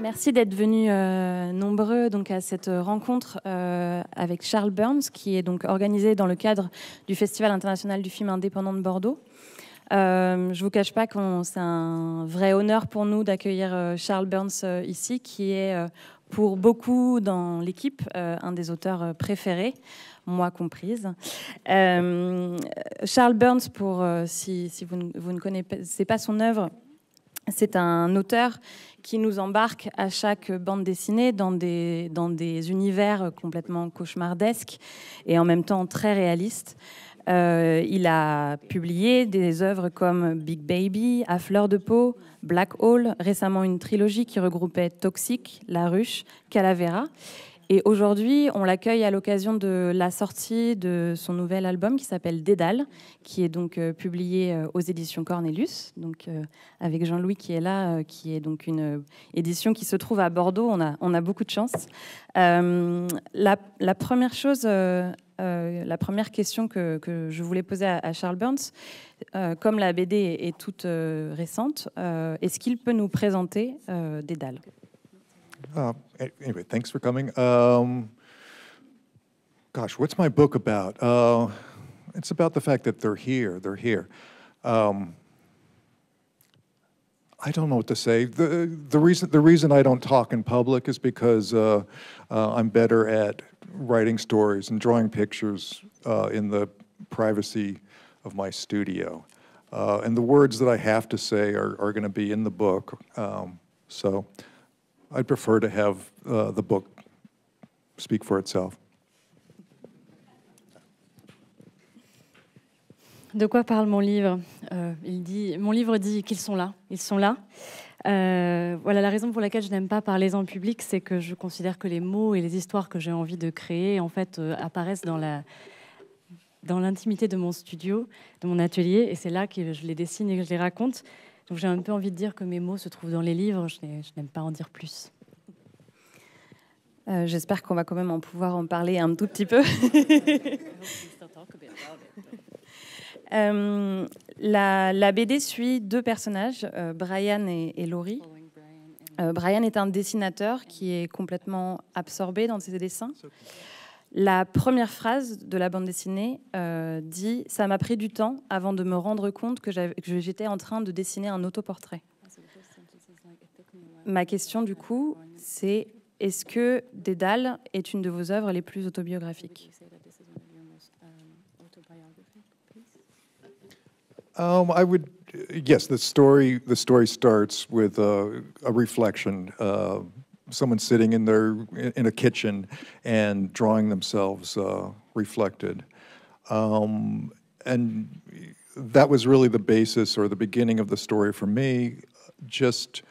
Merci d'être venus euh, nombreux donc à cette rencontre euh, avec Charles Burns, qui est donc organisée dans le cadre du Festival international du film indépendant de Bordeaux. Je euh, je vous cache pas que c'est un vrai honneur pour nous d'accueillir Charles Burns ici, qui est pour beaucoup dans l'équipe un des auteurs préférés moi comprise. Charles Burns, pour, si, vous, vous, ne, connaissez pas son œuvre, c'est un auteur qui nous embarque à chaque bande dessinée dans des, univers complètement cauchemardesques et en même temps très réalistes. Euh, il a publié des œuvres comme Big Baby, À fleur de peau, Black Hole, récemment une trilogie qui regroupait Toxic, La ruche, Calavera. Et aujourd'hui, on l'accueille à l'occasion de la sortie de son nouvel album qui s'appelle Dédale, qui est donc euh, publié euh, aux éditions Cornelius, donc euh, avec Jean-Louis qui est là, qui est donc une édition qui se trouve à Bordeaux. On a, beaucoup de chance. La, première chose. la première question que, je voulais poser à, Charles Burns, comme la BD est, toute récente, est-ce qu'il peut nous présenter Dédale Uh, anyway, thanks for coming. Um, gosh, what's my book about? Uh, it's about the fact that they're here, they're here. Um, I don't know what to say. The, the, reason, the reason I don't talk in public is because uh, uh I'm better at writing stories and drawing pictures uh, in the privacy of my studio. Uh, and the words that I have to say are, are going to be in the book. Um, so I'd prefer to have uh, the book speak for itself. De quoi parle mon livre euh, il dit, Mon livre dit qu'ils sont là. Ils sont là. Euh, voilà la raison pour laquelle je n'aime pas parler en public, c'est que je considère que les mots et les histoires que j'ai envie de créer, en fait, euh, apparaissent dans la dans l'intimité de mon studio, de mon atelier, et c'est là que je les dessine et que je les raconte j'ai un peu envie de dire que mes mots se trouvent dans les livres, je n'aime pas en dire plus. Euh, j'espère qu'on va quand même en pouvoir en parler un tout petit peu. Euh, la, BD suit deux personnages, euh, Brian et, et Laurie. Brian est un dessinateur qui est complètement absorbé dans ses dessins. La première phrase de la bande dessinée euh, dit ⁇ ça m'a pris du temps avant de me rendre compte que j'étais en train de dessiner un autoportrait ⁇ Ma question du coup, c'est est-ce que Dédale est une de vos œuvres les plus autobiographiques um, I would, yes, the story, the story starts with a reflection uh, someone sitting in their in a kitchen and drawing themselves uh, reflected, um, and that was really the basis or the beginning of the story for me. Just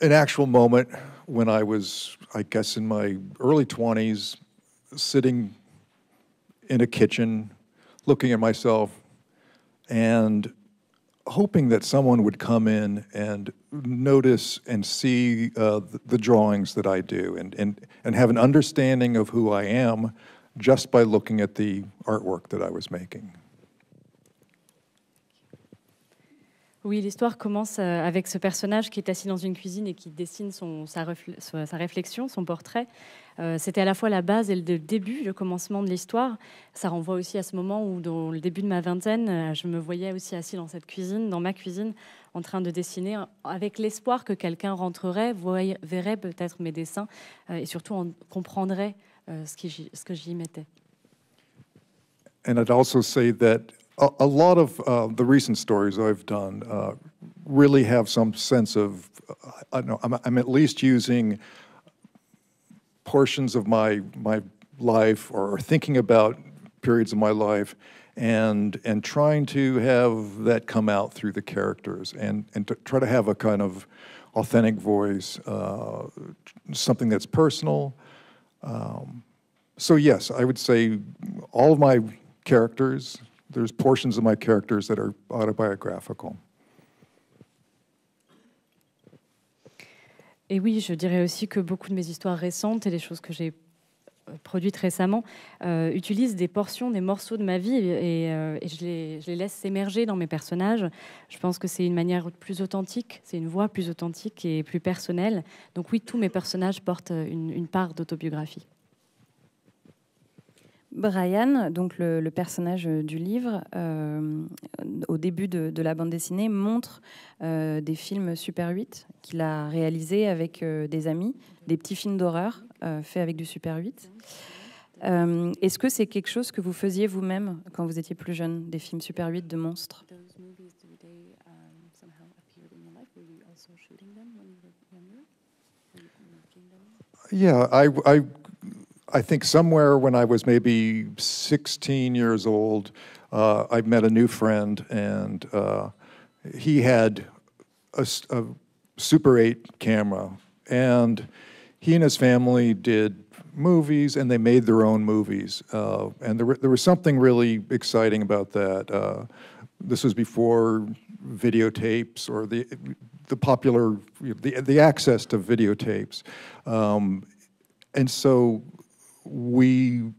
an actual moment when I was, I guess, in my early twenties, sitting in a kitchen, looking at myself, and hoping that someone would come in and notice and see uh, the, the drawings that I do and, and, and have an understanding of who I am just by looking at the artwork that I was making. Oui, l'histoire commence euh, avec ce personnage qui est assis dans une cuisine et qui dessine son, sa, sa réflexion, son portrait. Euh, c'était à la fois la base et le début, le commencement de l'histoire. Ça renvoie aussi à ce moment où, dans le début de ma vingtaine, euh, je me voyais aussi assis dans cette cuisine, dans ma cuisine, en train de dessiner euh, avec l'espoir que quelqu'un rentrerait, verrait peut-être mes dessins et surtout en comprendrait ce, que j'y mettais. And I'd also say that a, lot of uh, the recent stories I've done uh, really have some sense of, uh, I don't know, portions of my my life or thinking about periods of my life and and trying to have that come out through the characters and and to try to have a kind of authentic voice uh, something that's personal um, so yes i would say all of my characters there's portions of my characters that are autobiographical Et oui, je dirais aussi que beaucoup de mes histoires récentes et les choses que j'ai euh, produites récemment euh, utilisent des portions, des morceaux de ma vie et, euh, je, les, laisse s'émerger dans mes personnages. Je pense que c'est une manière plus authentique, c'est une voix plus authentique et plus personnelle. Donc oui, tous mes personnages portent une part d'autobiographie. Brian, donc le, personnage euh, du livre, euh, au début de, la bande dessinée, montre euh, des films Super 8 qu'il a réalisés avec des amis, des petits films d'horreur faits avec du Super 8. Est-ce que c'est quelque chose que vous faisiez vous-même quand vous étiez plus jeune, des films Super 8 de monstres Yeah, I, I think somewhere when I was maybe 16 years old, uh, I met a new friend, and uh, he had a, a, Super 8 camera, and he and his family did movies, and they made their own movies, uh, and there, there was something really exciting about that. Uh, this was before videotapes or the the popular the the access to videotapes, um, and so we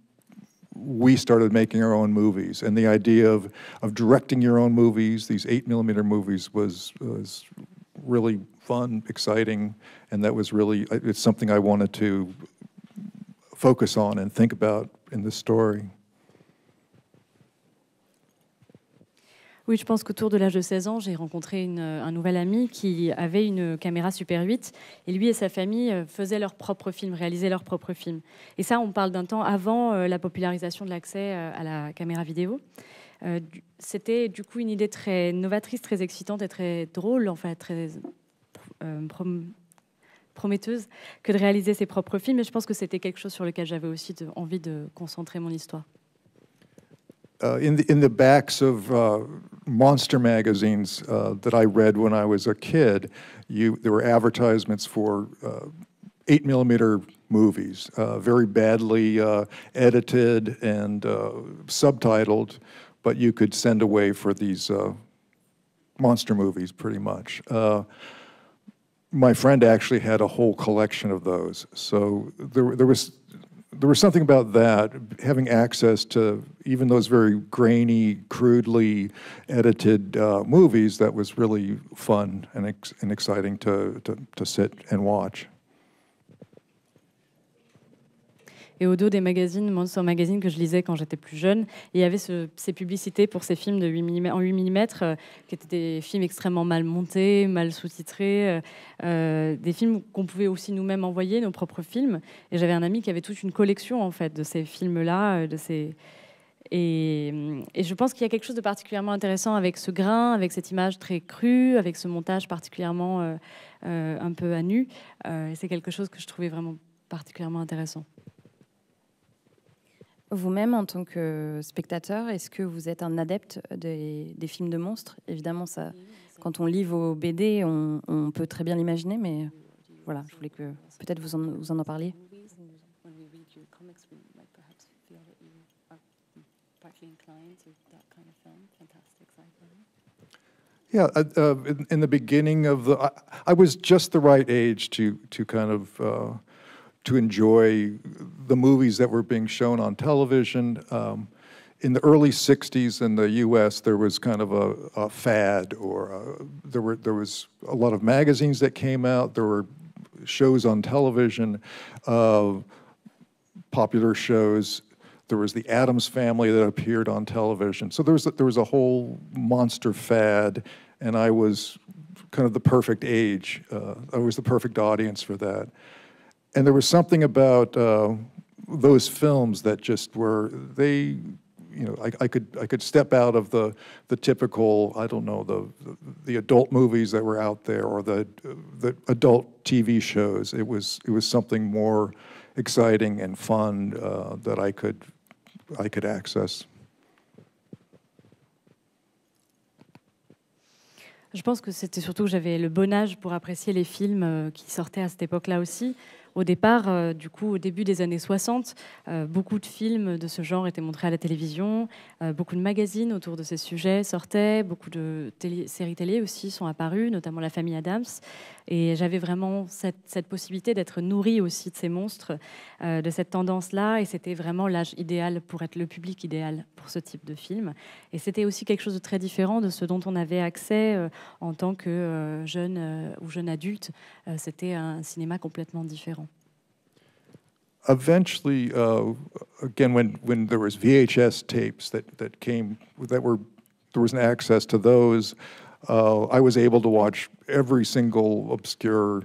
we started making our own movies, and the idea of of directing your own movies, these eight millimeter movies, was was really fun, exciting, and that was really it's something I wanted to focus on and think about in this story. Oui, je pense qu'autour de l'âge de 16 ans, j'ai rencontré euh, un nouvel ami qui avait une caméra Super 8 et lui et sa famille euh, faisaient leurs propres films, réalisaient leurs propres films. Et ça, on parle d'un temps avant euh, la popularisation de l'accès à la caméra vidéo. C'était du coup une idée très novatrice, très excitante et très drôle, en fait, très prometteuse que de réaliser ses propres films. Et je pense que c'était quelque chose sur lequel j'avais aussi envie de concentrer mon histoire. uh, in the in the backs of uh, monster magazines uh, that I read when I was a kid, you there were advertisements for uh, eight millimeter movies, uh, very badly uh, edited and subtitled, but you could send away for these monster movies pretty much. my friend actually had a whole collection of those, so there there was there was something about that having access to even those very grainy, crudely edited uh, movies that was really fun and ex and exciting to, to to sit and watch. Et au dos des magazines, Monster Magazine, que je lisais quand j'étais plus jeune, il y avait ces publicités pour ces films de 8 en 8 mm, euh, qui étaient des films extrêmement mal montés, mal sous-titrés, euh, euh, des films qu'on pouvait aussi nous-mêmes envoyer, nos propres films. Et j'avais un ami qui avait toute une collection, en fait, de ces films-là, de Et, je pense qu'il y a quelque chose de particulièrement intéressant avec ce grain, avec cette image très crue, avec ce montage particulièrement un peu à nu. c'est quelque chose que je trouvais vraiment particulièrement intéressant. Vous-même, en tant que spectateur, est-ce que vous êtes un adepte des, films de monstres Évidemment, ça, quand on lit vos BD, on, peut très bien l'imaginer, mais euh, voilà, je voulais que peut-être vous en, vous en, en parliez. Yeah, uh, uh, in, the beginning of the, I, was just the right age to to kind of uh, to enjoy the movies that were being shown on television. Um, in the early 60s in the US, there was kind of a, a fad, or a, uh, there, were, there was a lot of magazines that came out, there were shows on television, uh, popular shows. There was the Adams Family that appeared on television. So there was, a, there was a whole monster fad, and I was kind of the perfect age. Uh, I was the perfect audience for that. And there was something about uh, those films that just were they you know, I, I, could I could step out of the the typical I don't know the the adult movies that were out there or the the adult TV shows. It was it was something more exciting and fun uh, that I could I could access. Je pense que c'était surtout j'avais le bon âge pour apprécier les films euh, qui sortaient à cette époque-là aussi. Au départ, euh, du coup, au début des années 60, euh, beaucoup de films de ce genre étaient montrés à la télévision, euh, beaucoup de magazines autour de ces sujets sortaient, beaucoup de séries télé aussi sont apparues, notamment La famille Adams. Et j'avais vraiment cette, possibilité d'être nourrie aussi de ces monstres, de cette tendance-là, et c'était vraiment l'âge idéal pour être le public idéal pour ce type de film. Et c'était aussi quelque chose de très différent de ce dont on avait accès en tant que jeune ou jeune adulte. c'était un cinéma complètement différent. eventually, uh, again, when, when there was VHS tapes that, that came, that were, there was an access to those, uh, I was able to watch every single obscure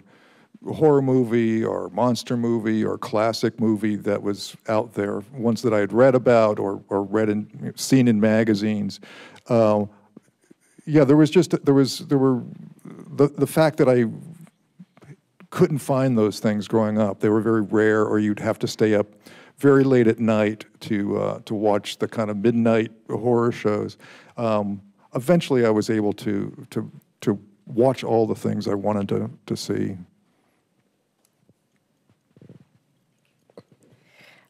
horror movie or monster movie or classic movie that was out there, ones that I had read about or, or read and seen in magazines. Uh, yeah, there was just, there was, there were, the, the fact that I couldn't find those things growing up. They were very rare, or you'd have to stay up very late at night to uh, to watch the kind of midnight horror shows. Um, eventually, I was able to to to watch all the things I wanted to to see.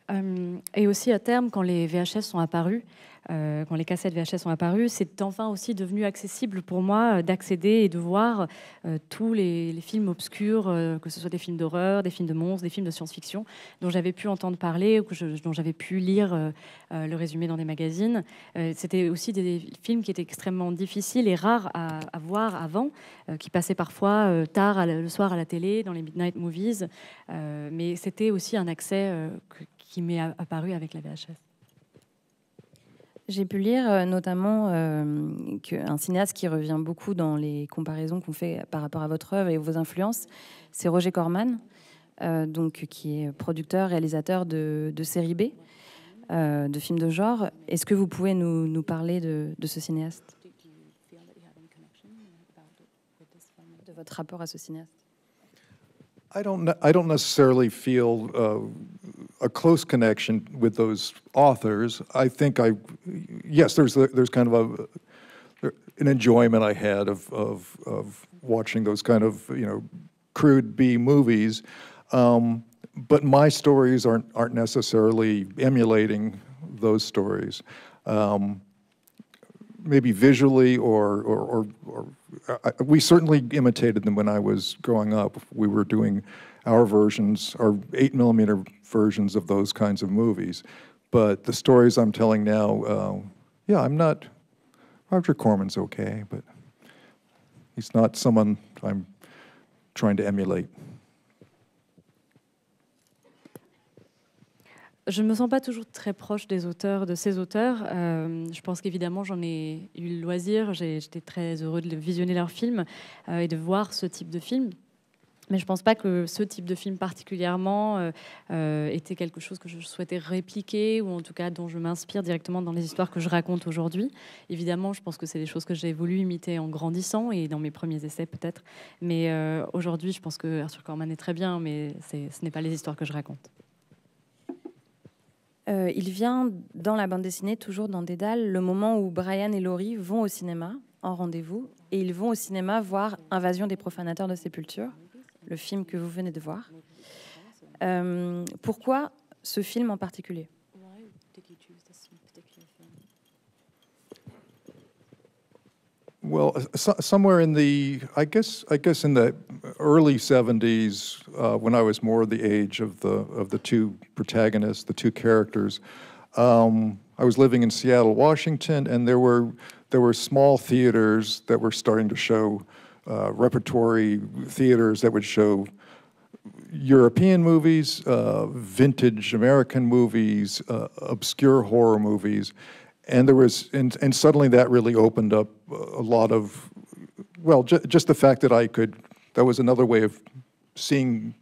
Um, et aussi à terme, quand les VHS sont apparus, Euh, quand les cassettes VHS sont apparues, c'est enfin aussi devenu accessible pour moi euh, d'accéder et de voir euh, tous les, films obscurs, que ce soit des films d'horreur, des films de monstres, des films de science-fiction, dont j'avais pu entendre parler ou que dont j'avais pu lire le résumé dans des magazines. C'était aussi des films qui étaient extrêmement difficiles et rares à, voir avant, qui passaient parfois tard le soir à la télé, dans les midnight movies, mais c'était aussi un accès qui m'est apparu avec la VHS. J'ai pu lire euh, notamment euh, qu'un cinéaste qui revient beaucoup dans les comparaisons qu'on fait par rapport à votre œuvre et vos influences, c'est Roger Corman, euh, donc, qui est producteur, réalisateur de, de série B, de films de genre. Est-ce que vous pouvez nous, parler de, ce cinéaste De votre rapport à ce cinéaste I don't, I don't necessarily feel uh, a close connection with those authors. I think I, yes, there's, there's kind of a, an enjoyment I had of, of, of watching those kind of, you know, crude B movies. Um, but my stories aren't, aren't necessarily emulating those stories. Um, maybe visually or, or, or, or I, we certainly imitated them when I was growing up. We were doing our versions, our eight millimeter versions of those kinds of movies. But the stories I'm telling now, uh, yeah, I'm not. Roger Corman's okay, but he's not someone I'm trying to emulate. Je ne me sens pas toujours très proche des auteurs, de ces auteurs. Euh, je pense qu'évidemment, j'en ai eu le loisir. J'étais très heureux de visionner leurs films euh, et de voir ce type de film. Mais je ne pense pas que ce type de film particulièrement euh, était quelque chose que je souhaitais répliquer ou en tout cas dont je m'inspire directement dans les histoires que je raconte aujourd'hui. Évidemment, je pense que c'est des choses que j'ai voulu imiter en grandissant et dans mes premiers essais peut-être. Mais aujourd'hui, je pense que Arthur Corman est très bien, mais ce n'est pas les histoires que je raconte. Euh, il vient dans la bande dessinée, toujours dans Dédale, le moment où Brian et Laurie vont au cinéma en rendez-vous et ils vont au cinéma voir Invasion des profanateurs de sépulture, le film que vous venez de voir. Euh, pourquoi ce film en particulier Well, uh, so, somewhere in the, I guess, I guess in the early '70s, uh, when I was more the age of the of the two protagonists, the two characters, um, I was living in Seattle, Washington, and there were there were small theaters that were starting to show uh, repertory theaters that would show European movies, uh, vintage American movies, uh, obscure horror movies, and there was and, and suddenly that really opened up a lot of well ju just the fact that i could that was another way of seeing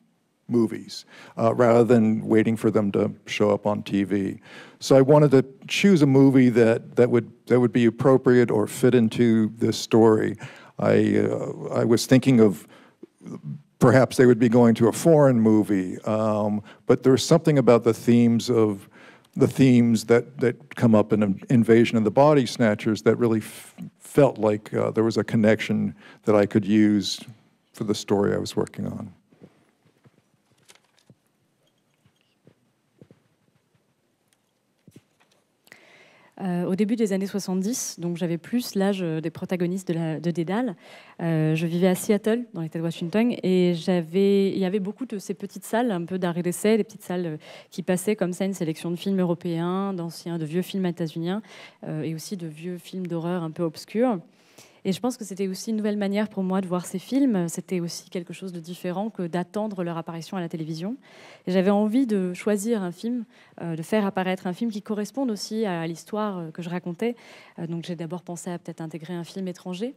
movies uh, rather than waiting for them to show up on tv so i wanted to choose a movie that that would that would be appropriate or fit into this story i uh, i was thinking of perhaps they would be going to a foreign movie um, but there was something about the themes of the themes that, that come up in Invasion of the Body Snatchers that really felt like uh, there was a connection that I could use for the story I was working on. Euh, au début des années 70, donc j'avais plus l'âge euh, des protagonistes de, la, Dédale. Euh, je vivais à Seattle, dans l'État de Washington, et il y avait beaucoup de ces petites salles, un peu d'arrêt d'essai, des petites salles qui passaient comme ça une sélection de films européens, d'anciens, de vieux films états-uniens, et aussi de vieux films d'horreur un peu obscurs. Et je pense que c'était aussi une nouvelle manière pour moi de voir ces films. C'était aussi quelque chose de différent que d'attendre leur apparition à la télévision. J'avais envie de choisir un film, euh, de faire apparaître un film qui corresponde aussi à l'histoire euh, que je racontais. Euh, donc j'ai d'abord pensé à peut-être intégrer un film étranger.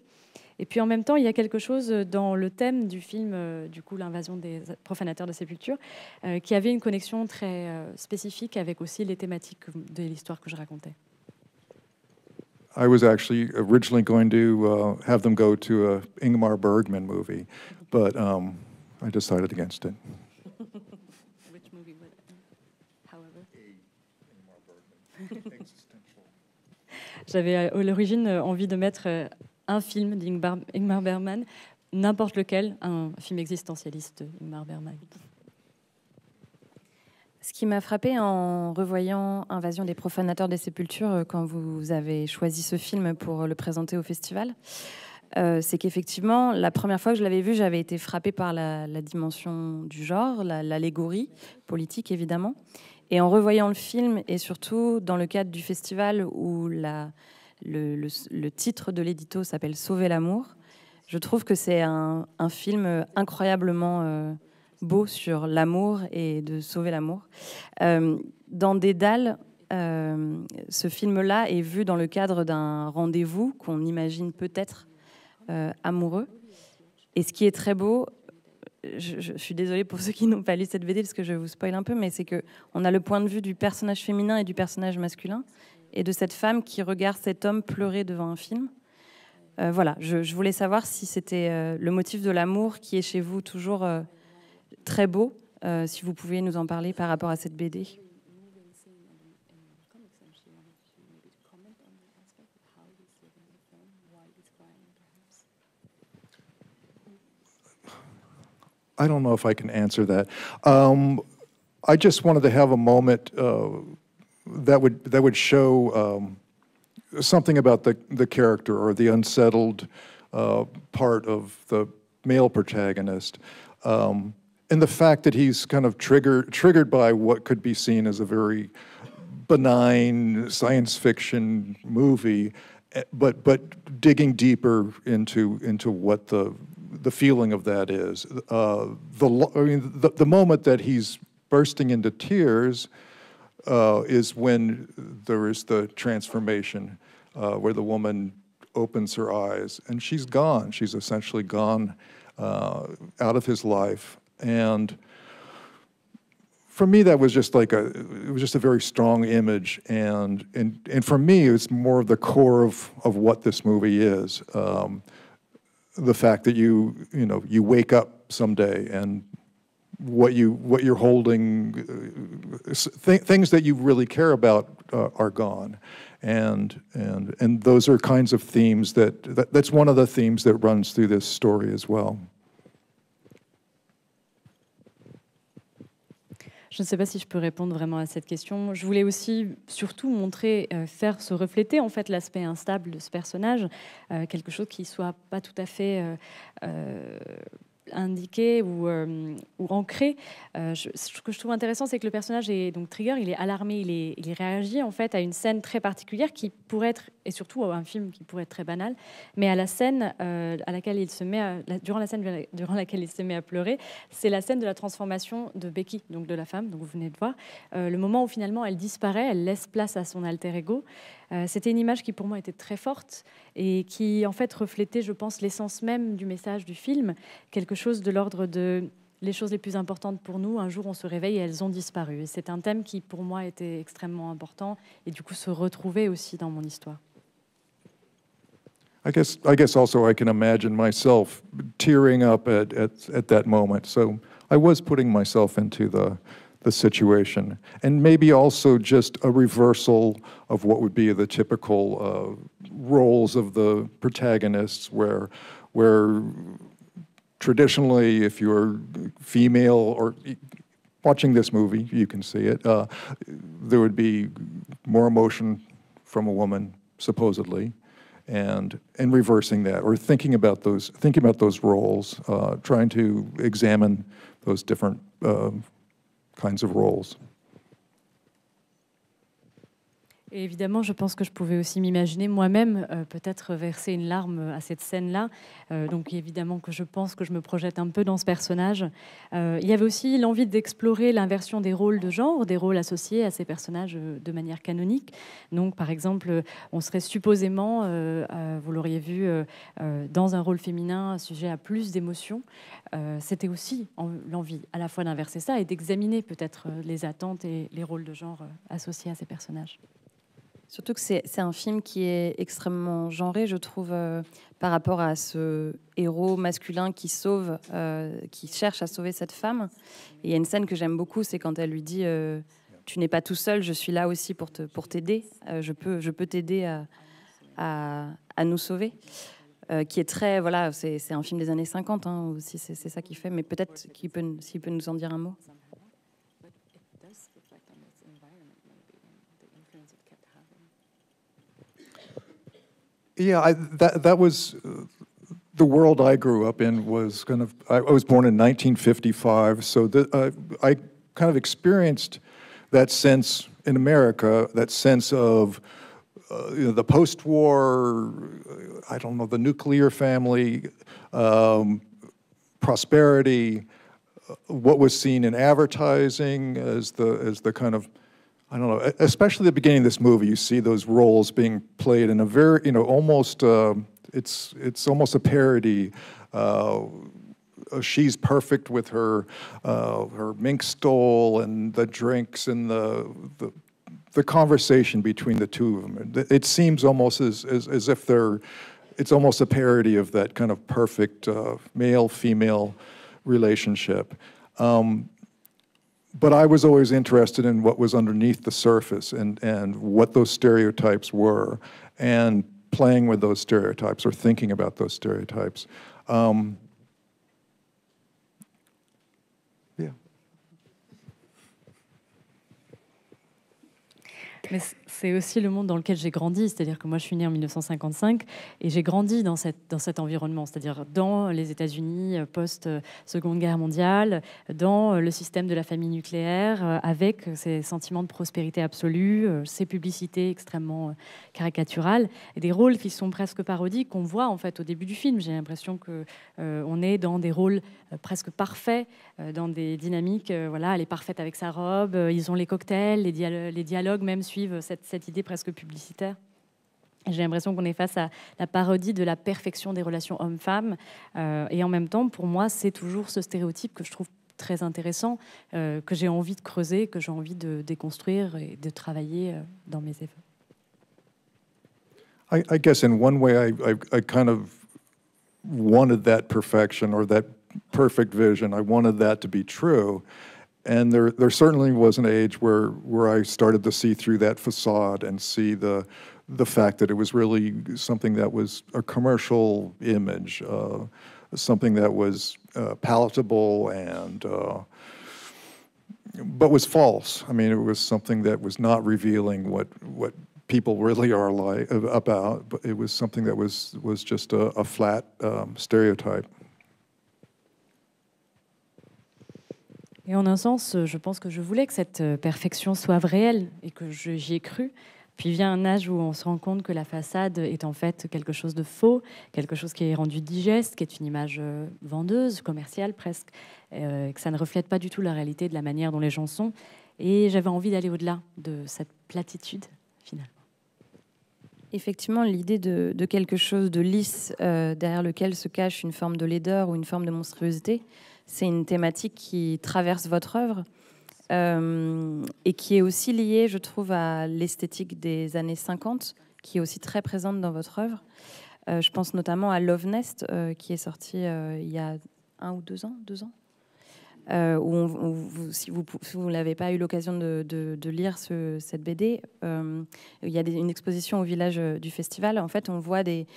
Et puis en même temps, il y a quelque chose dans le thème du film, du coup, l'invasion des profanateurs de sépultures, qui avait une connexion très spécifique avec aussi les thématiques de l'histoire que je racontais. I was actually originally going to uh, have them go to a Ingmar Bergman movie, but um, I decided against it. Which movie would, however? J'avais à l'origine euh, envie de mettre euh, un film d'Ingmar Bergman, n'importe lequel, un film existentialiste d'Ingmar Bergman. Ce qui m'a frappé en revoyant Invasion des profanateurs des sépultures euh, quand vous avez choisi ce film pour le présenter au festival, euh, c'est qu'effectivement, la première fois que je l'avais vu, j'avais été frappée par la, dimension du genre, l'allégorie politique évidemment. Et en revoyant le film, et surtout dans le cadre du festival où la, le, titre de l'édito s'appelle Sauver l'amour, je trouve que c'est un, film incroyablement... Euh, beau sur l'amour et de sauver l'amour. Euh, dans des dalles euh, ce film-là est vu dans le cadre d'un rendez-vous qu'on imagine peut-être euh, amoureux. Et ce qui est très beau, je, suis désolée pour ceux qui n'ont pas lu cette BD parce que je vous spoil un peu, mais c'est que on a le point de vue du personnage féminin et du personnage masculin et de cette femme qui regarde cet homme pleurer devant un film. voilà, je, voulais savoir si c'était le motif de l'amour qui est chez vous toujours très beau. Euh, si vous nous en parler par rapport à cette BD. I don't know if I can answer that. Um, I just wanted to have a moment uh, that would that would show um, something about the the character or the unsettled uh, part of the male protagonist. Um, and the fact that he's kind of triggered triggered by what could be seen as a very benign science fiction movie, eh, but but digging deeper into into what the the feeling of that is. Uh, the I mean the, the moment that he's bursting into tears uh, is when there is the transformation, uh, where the woman opens her eyes and she's gone. She's essentially gone uh, out of his life and for me, that was just like a, it was just a very strong image. And, and, and for me, it's more of the core of, of what this movie is. Um, the fact that you, you know, you wake up someday and what you, what you're holding, uh, th things that you really care about uh, are gone. And, and, and those are kinds of themes that, that, that's one of the themes that runs through this story as well. Je ne sais pas si je peux répondre vraiment à cette question. Je voulais aussi surtout montrer, euh, faire se refléter en fait l'aspect instable de ce personnage, euh, quelque chose qui soit pas tout à fait euh, indiqué ou, euh, ancré. ou euh, ce que je trouve intéressant, c'est que le personnage est donc Trigger, il est alarmé, il, réagit en fait à une scène très particulière qui pourrait être, et surtout à un film qui pourrait être très banal, mais à la scène euh, à laquelle il se met, durant la scène durant laquelle il se met à pleurer, c'est la scène de la transformation de Becky, donc de la femme, donc vous venez de voir, le moment où finalement elle disparaît, elle laisse place à son alter ego. C'était une image qui pour moi était très forte et qui en fait reflétait, je pense, l'essence même du message du film, quelque chose de l'ordre de les choses les plus importantes pour nous, un jour on se réveille et elles ont disparu. c'est un thème qui pour moi était extrêmement important et du coup se retrouvait aussi dans mon histoire. I guess I guess also I can imagine myself tearing up at, at, at that moment. So I was putting myself into the the situation and maybe also just a reversal of what would be the typical uh, roles of the protagonists where where traditionally, if you're female or watching this movie, you can see it, uh, there would be more emotion from a woman, supposedly, and and reversing that or thinking about those thinking about those roles, uh, trying to examine those different uh, kinds of roles. évidemment, je pense que je pouvais aussi m'imaginer moi-même euh, peut-être verser une larme à cette scène-là. Euh, donc évidemment que je pense que je me projette un peu dans ce personnage. Euh, il y avait aussi l'envie d'explorer l'inversion des rôles de genre, des rôles associés à ces personnages de manière canonique. Donc par exemple, on serait supposément, vous l'auriez vu, dans un rôle féminin sujet à plus d'émotions. C'était aussi l'envie à la fois d'inverser ça et d'examiner peut-être les attentes et les rôles de genre associés à ces personnages. Surtout que c'est un film qui est extrêmement genré, je trouve, euh, par rapport à ce héros masculin qui sauve, euh, qui cherche à sauver cette femme. Et il y a une scène que j'aime beaucoup, c'est quand elle lui dit euh, Tu n'es pas tout seul, je suis là aussi pour t'aider, t'aider. je peux, je peux t'aider à, nous sauver. qui est très. Voilà, c'est un film des années 50 hein, aussi, c'est ça qui fait, mais peut-être qu'il peut, s'il peut nous en dire un mot. Yeah, I, that that was the world I grew up in was kind of, I, was born in 1955, so the, uh, I kind of experienced that sense in America, that sense of uh, you know, the post-war, uh, I don't know, the nuclear family, um, prosperity, uh, what was seen in advertising as the, as the kind of I don't know, especially the beginning of this movie, you see those roles being played in a very, you know, almost, uh, it's, it's almost a parody. Uh, she's perfect with her, uh, her mink stole and the drinks and the, the, the, conversation between the two of them. It seems almost as, as, as if they're, it's almost a parody of that kind of perfect uh, male-female relationship. Um, but I was always interested in what was underneath the surface and, and what those stereotypes were and playing with those stereotypes or thinking about those stereotypes. Um, yeah. Miss c'est aussi le monde dans lequel j'ai grandi. C'est-à-dire que moi, je suis née en 1955 et j'ai grandi dans, cette, dans cet environnement, c'est-à-dire dans les États-Unis euh, post-Seconde euh, Guerre mondiale, dans euh, le système de la famille nucléaire, avec ses sentiments de prospérité absolue, ses publicités extrêmement caricaturales, et des rôles qui sont presque parodiques qu'on voit en fait au début du film. J'ai l'impression qu'on est dans des rôles presque parfaits, dans des dynamiques. voilà, elle est parfaite avec sa robe. ils ont les cocktails, les, les dialogues même suivent cette cette idée presque publicitaire. J'ai l'impression qu'on est face à la parodie de la perfection des relations hommes-femmes. Euh, et en même temps, pour moi, c'est toujours ce stéréotype que je trouve très intéressant, euh, que j'ai envie de creuser, que j'ai envie de déconstruire et de travailler euh, dans mes efforts. I, guess in one way, I kind of wanted that perfection or that perfect vision. I wanted that to be true. and there, there certainly was an age where, where I started to see through that facade and see the, the fact that it was really something that was a commercial image, uh, something that was uh, palatable and, uh, but was false. I mean, it was something that was not revealing what, what people really are like about, but it was something that was, was just a, a flat um, stereotype. Et en un sens, euh, je pense que je voulais que cette euh, perfection soit réelle et que j'y ai cru. Puis vient un âge où on se rend compte que la façade est en fait quelque chose de faux, quelque chose qui est rendu digeste, qui est une image euh, vendeuse, commerciale presque, et que ça ne reflète pas du tout la réalité de la manière dont les gens sont. Et j'avais envie d'aller au-delà de cette platitude finalement. Effectivement, l'idée de, quelque chose de lisse derrière lequel se cache une forme de laideur ou une forme de monstruosité, c'est une thématique qui traverse votre œuvre euh, et qui est aussi liée, je trouve, à l'esthétique des années 50, qui est aussi très présente dans votre œuvre. Euh, je pense notamment à Love Nest, euh, qui est sorti il y a un ou deux ans, deux ans. si vous n'avez pas eu l'occasion de, lire cette BD, il y a une exposition au village du festival. En fait, on voit des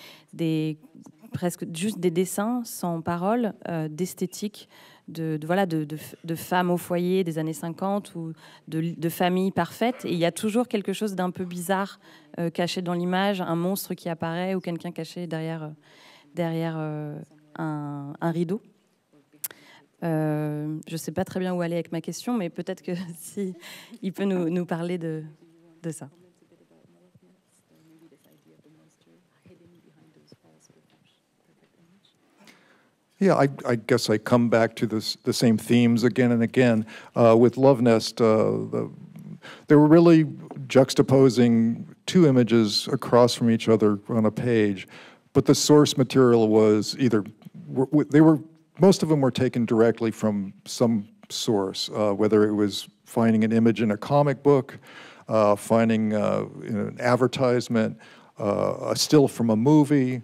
presque juste des dessins sans parole euh, d'esthétique de, voilà de, femmes au foyer des années 50 ou de, familles parfaites et il y a toujours quelque chose d'un peu bizarre euh, caché dans l'image un monstre qui apparaît ou quelqu'un caché derrière euh, un, rideau je ne sais pas très bien où aller avec ma question mais peut-être que si il peut nous, parler de ça Yeah, I, I, guess I come back to this, the same themes again and again. Uh, with Love Nest, uh, the, they were really juxtaposing two images across from each other on a page, but the source material was either they were most of them were taken directly from some source, uh, whether it was finding an image in a comic book, uh, finding uh, an advertisement, uh, a still from a movie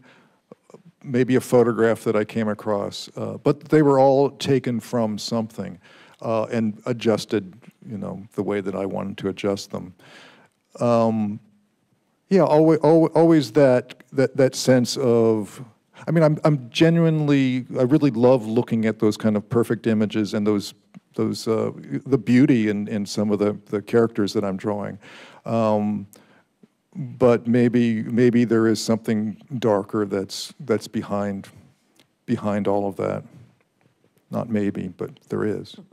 maybe a photograph that I came across, uh, but they were all taken from something uh, and adjusted, you know, the way that I wanted to adjust them. Um, yeah, always, always that, that, that sense of, I mean, I'm, I'm genuinely, I really love looking at those kind of perfect images and those, those uh, the beauty in, in some of the, the characters that I'm drawing. Um, but maybe maybe there is something darker that's that's behind behind all of that. Not maybe, but there is.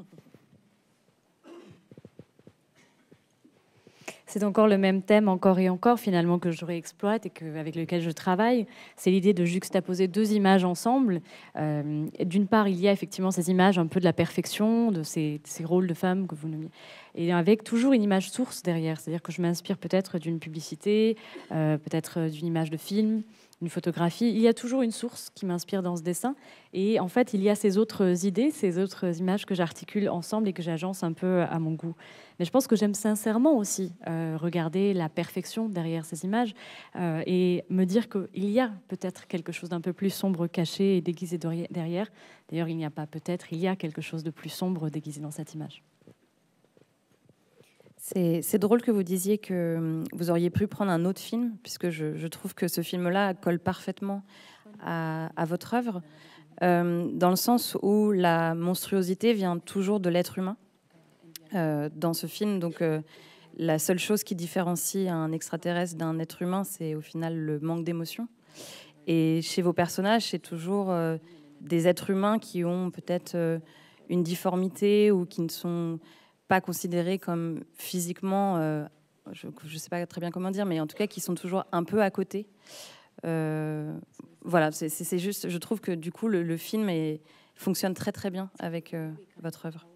c'est encore le même thème, encore et encore, finalement, que je réexploite et avec lequel je travaille. C'est l'idée de juxtaposer deux images ensemble. Euh, d'une part, il y a effectivement ces images un peu de la perfection, de ces, rôles de femmes que vous nommiez, et avec toujours une image source derrière. C'est-à-dire que je m'inspire peut-être d'une publicité, euh, peut-être d'une image de film, une photographie, il y a toujours une source qui m'inspire dans ce dessin. Et en fait, il y a ces autres idées, ces autres images que j'articule ensemble et que j'agence un peu à mon goût. Mais je pense que j'aime sincèrement aussi euh, regarder la perfection derrière ces images euh, et me dire qu'il y a peut-être quelque chose d'un peu plus sombre caché et déguisé derrière. D'ailleurs, il n'y a pas peut-être, il y a quelque chose de plus sombre déguisé dans cette image. C'est drôle que vous disiez que hum, vous auriez pu prendre un autre film, puisque je, trouve que ce film-là colle parfaitement à, votre œuvre, euh, dans le sens où la monstruosité vient toujours de l'être humain. Euh, dans ce film, donc euh, la seule chose qui différencie un extraterrestre d'un être humain, c'est au final le manque d'émotion. Et chez vos personnages, c'est toujours des êtres humains qui ont peut-être une difformité ou qui ne sont pas considérés comme physiquement, euh, je ne sais pas très bien comment dire, mais en tout cas qui sont toujours un peu à côté. Euh, voilà, c'est juste, je trouve que du coup le, film est, fonctionne très très bien avec euh, votre œuvre.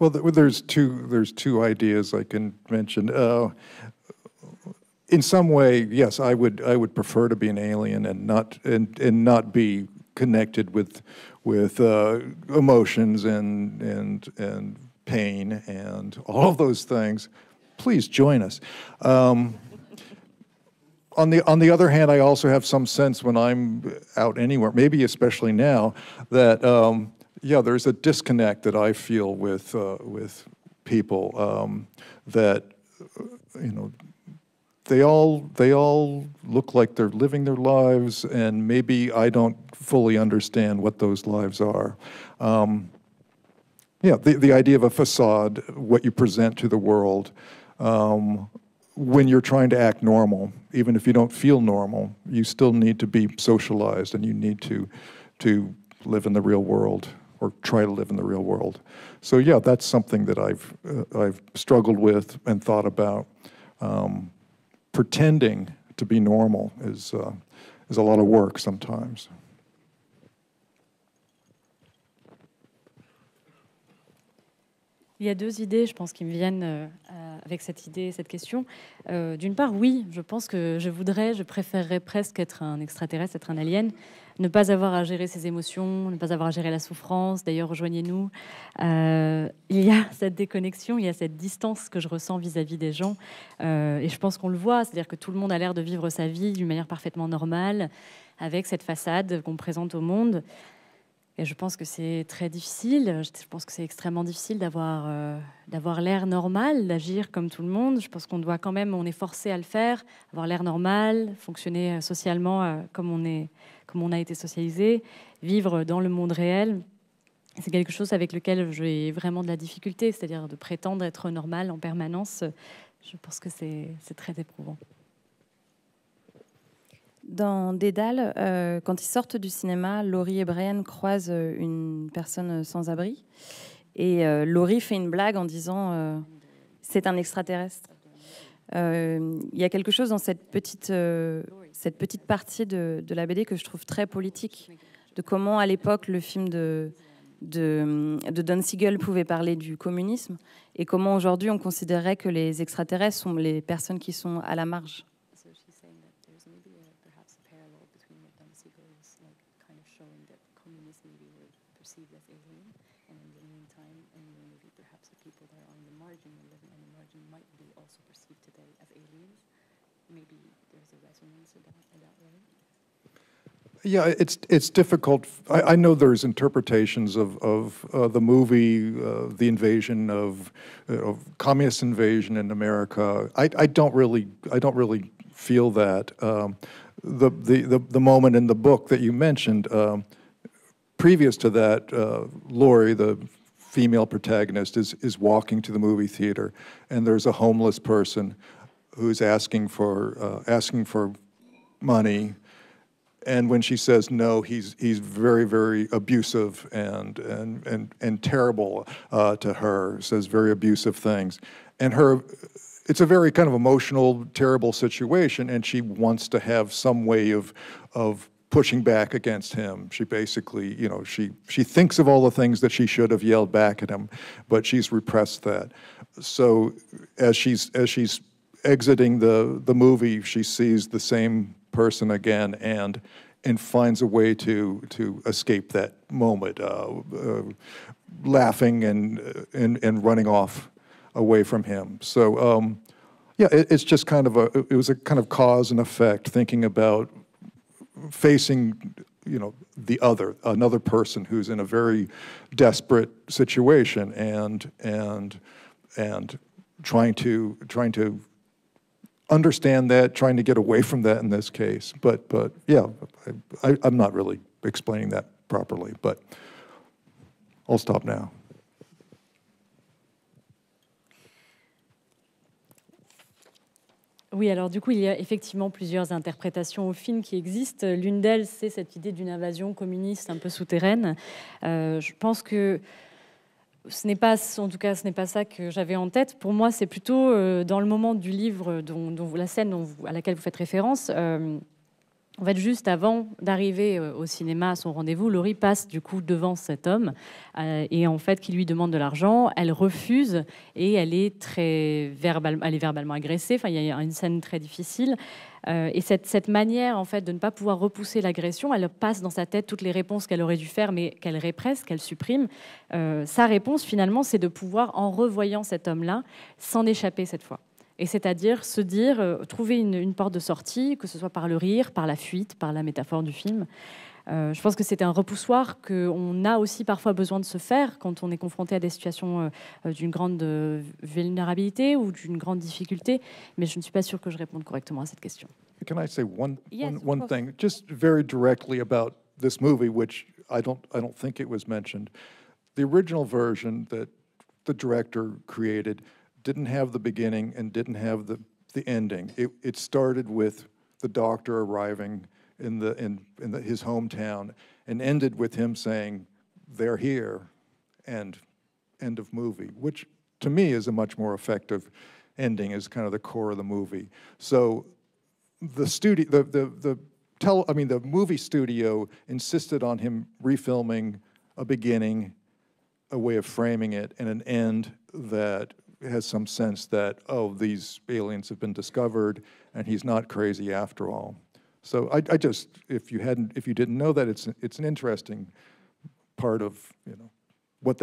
Well, there's two, there's two ideas I can mention. Uh, in some way, yes, I would, I would prefer to be an alien and not, and, and not be connected with, with uh, emotions and, and, and pain and all of those things. Please join us. Um, on the on the other hand, I also have some sense when I'm out anywhere, maybe especially now, that um, yeah, there's a disconnect that I feel with uh, with people um, that uh, you know they all they all look like they're living their lives, and maybe I don't fully understand what those lives are. Um, yeah, the, the idea of a facade, what you present to the world. Um, when you're trying to act normal, even if you don't feel normal, you still need to be socialized and you need to, to live in the real world or try to live in the real world. So yeah, that's something that I've, uh, I've struggled with and thought about. Um, pretending to be normal is, uh, is a lot of work sometimes. Il y a deux idées, je pense, qui me viennent euh, avec cette idée, cette question. Euh, d'une part, oui, je pense que je voudrais, je préférerais presque être un extraterrestre, être un alien, ne pas avoir à gérer ses émotions, ne pas avoir à gérer la souffrance. D'ailleurs, rejoignez-nous. Euh, il y a cette déconnexion, il y a cette distance que je ressens vis-à-vis des gens. et je pense qu'on le voit, c'est-à-dire que tout le monde a l'air de vivre sa vie d'une manière parfaitement normale avec cette façade qu'on présente au monde. Et je pense que c'est très difficile. Je pense que c'est extrêmement difficile d'avoir euh, d'avoir l'air normal, d'agir comme tout le monde. Je pense qu'on doit quand même, on est forcé à le faire, avoir l'air normal, fonctionner euh, socialement euh, comme on est, comme on a été socialisé, vivre dans le monde réel. C'est quelque chose avec lequel j'ai vraiment de la difficulté, c'est-à-dire de prétendre être normal en permanence. Je pense que c'est très éprouvant. Dans Dédale, euh, quand ils sortent du cinéma, Laurie et Brian croisent euh, une personne sans abri. Et euh, Laurie fait une blague en disant C'est un extraterrestre. Il y a quelque chose dans cette petite, cette petite partie de, de, la BD que je trouve très politique, de comment à l'époque le film de, de, de, Don Siegel pouvait parler du communisme et comment aujourd'hui on considérait que les extraterrestres sont les personnes qui sont à la marge. Yeah, it's it's difficult. I, I know there's interpretations of of uh, the movie, uh, the invasion of, uh, of communist invasion in America. I, I don't really I don't really feel that. Um, the, the, the the moment in the book that you mentioned, um, previous to that, uh, Lori the female protagonist is is walking to the movie theater, and there's a homeless person who's asking for uh, asking for money and when she says no, he's he's very very abusive and and and and terrible uh, to her. Says very abusive things, and her. It's a very kind of emotional, terrible situation, and she wants to have some way of of pushing back against him. She basically, you know, she she thinks of all the things that she should have yelled back at him, but she's repressed that. So as she's as she's exiting the the movie, she sees the same person again and and finds a way to to escape that moment, uh, uh, laughing and uh, and and running off away from him. So um, yeah, it, it's just kind of a it was a kind of cause and effect thinking about facing you know the other another person who's in a very desperate situation and and and trying to trying to understand that, trying to get away from that in this case. But but yeah, I, am not really explaining that properly. But I'll stop now. Oui, alors du coup, il y a effectivement plusieurs interprétations au film qui existent. L'une d'elles, c'est cette idée d'une invasion communiste un peu souterraine. Euh, je pense que ce n'est pas, en tout cas, ce n'est pas ça que j'avais en tête. Pour moi, c'est plutôt euh, dans le moment du livre, dont, la scène à laquelle vous faites référence. Euh, en fait, juste avant d'arriver euh, au cinéma à son rendez-vous, Laurie passe du coup devant cet homme et en fait qui lui demande de l'argent. Elle refuse et elle est très verbale. elle est verbalement agressée. Enfin, il y a une scène très difficile. Euh, et cette, manière, en fait, de ne pas pouvoir repousser l'agression, elle passe dans sa tête toutes les réponses qu'elle aurait dû faire, mais qu'elle répresse, qu'elle supprime. Euh, sa réponse, finalement, c'est de pouvoir, en revoyant cet homme-là, s'en échapper cette fois. Et c'est-à-dire se dire, euh, trouver une, porte de sortie, que ce soit par le rire, par la fuite, par la métaphore du film. Euh, je pense que c'était un repoussoir qu'on a aussi parfois besoin de se faire quand on est confronté à des situations euh, d'une grande euh, vulnérabilité ou d'une grande difficulté. Mais je ne suis pas sûr que je réponde correctement à cette question. Can I say one, one, one thing, just very directly about this movie, which I don't, I don't think it was mentioned. The original version that the director created didn't have the beginning and didn't have the, the ending. It, it started with the doctor arriving in, the, in, in the, his hometown and ended with him saying, they're here, and end of movie, which to me is a much more effective ending is kind of the core of the movie. So the studio, the, the, the tell, I mean, the movie studio insisted on him refilming a beginning, a way of framing it, and an end that has some sense that, oh, these aliens have been discovered and he's not crazy after all. So I, I just, if you hadn't, if you didn't know that, it's it's an interesting part of you know what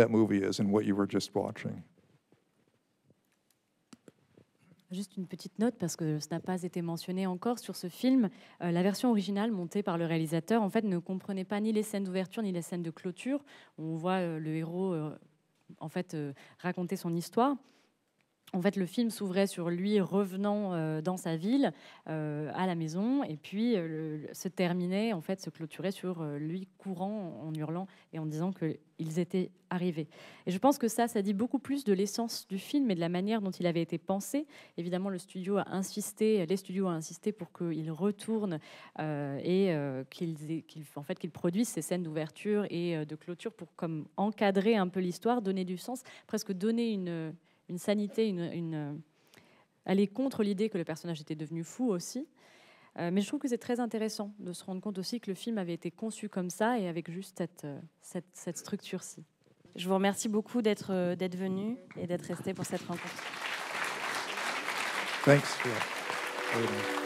Juste une petite note parce que ce n'a pas été mentionné encore sur ce film. Euh, la version originale montée par le réalisateur, en fait, ne comprenait pas ni les scènes d'ouverture ni les scènes de clôture. On voit euh, le héros, euh, en fait, raconter son histoire en fait, le film s'ouvrait sur lui revenant euh, dans sa ville, euh, à la maison, et puis euh, se terminait, en fait, se clôturait sur lui courant en, hurlant et en disant qu'ils étaient arrivés. Et je pense que ça, ça dit beaucoup plus de l'essence du film et de la manière dont il avait été pensé. Évidemment, le studio a insisté, les studios ont insisté pour qu'il retourne et qu'ils qu en fait, qu'ils produisent ces scènes d'ouverture et de clôture pour comme encadrer un peu l'histoire, donner du sens, presque donner une une sanité, une, euh, aller contre l'idée que le personnage était devenu fou aussi. Euh, mais je trouve que c'est très intéressant de se rendre compte aussi que le film avait été conçu comme ça et avec juste cette, euh, cette, structure-ci. Je vous remercie beaucoup d'être, d'être venu et d'être resté pour cette rencontre. Thanks.